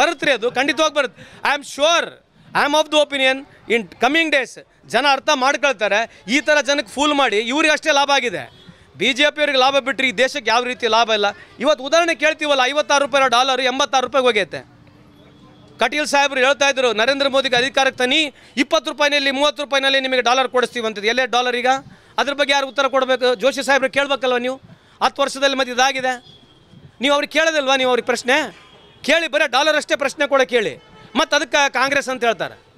ಬರುತ್ತೆ ರೀ ಅದು ಖಂಡಿತವಾಗಿ ಬರುತ್ತೆ I am sure I am of the opinion in coming days ಜನ ಅರ್ಥ ಮಾಡ್ಕೊಳ್ತಾರೆ ಈ ಥರ ಜನಕ್ಕೆ ಫೂಲ್ ಮಾಡಿ ಇವ್ರಿಗೆ ಅಷ್ಟೇ ಲಾಭ ಆಗಿದೆ ಬಿ ಜೆ ಪಿಯವ್ರಿಗೆ ಲಾಭ ಬಿಟ್ಟರೆ ಈ ದೇಶಕ್ಕೆ ಯಾವ ರೀತಿ ಲಾಭ ಇಲ್ಲ ಇವತ್ತು ಉದಾಹರಣೆ ಕೇಳ್ತೀವಲ್ಲ ಐವತ್ತಾರು ರೂಪಾಯಿ ಡಾಲರ್ ಎಂಬತ್ತಾರು ರೂಪಾಯಿಗೆ ಹೋಗೈತೆ ಕಟೀಲ್ ಸಾಹೇಬರು ಹೇಳ್ತಾ ಇದ್ರು ನರೇಂದ್ರ ಮೋದಿಗೆ ಅಧಿಕಾರಕ್ಕೆ ತನಿ ಇಪ್ಪತ್ತು ರೂಪಾಯಿನಲ್ಲಿ ಮೂವತ್ತು ರೂಪಾಯಿನಲ್ಲಿ ನಿಮಗೆ ಡಾಲರ್ ಕೊಡಿಸ್ತೀವಿ ಅಂತ ಎಲ್ಲೇ ಡಾಲರ್ ಈಗ ಅದ್ರ ಬಗ್ಗೆ ಯಾರು ಉತ್ತರ ಕೊಡಬೇಕು ಜೋಶಿ ಸಾಹೇಬ್ರಿಗೆ ಕೇಳಬೇಕಲ್ವ ನೀವು ಹತ್ತು ವರ್ಷದಲ್ಲಿ ಮತ್ತೆ ಇದಾಗಿದೆ ನೀವು ಅವ್ರಿಗೆ ಕೇಳೋದಿಲ್ವಾ ನೀವು ಅವ್ರಿಗೆ ಪ್ರಶ್ನೆ ಕೇಳಿ ಬರೀ ಡಾಲರ್ ಅಷ್ಟೇ ಪ್ರಶ್ನೆ ಕೂಡ ಕೇಳಿ ಮತ್ತು ಅದಕ್ಕೆ ಕಾಂಗ್ರೆಸ್ ಅಂತ ಹೇಳ್ತಾರೆ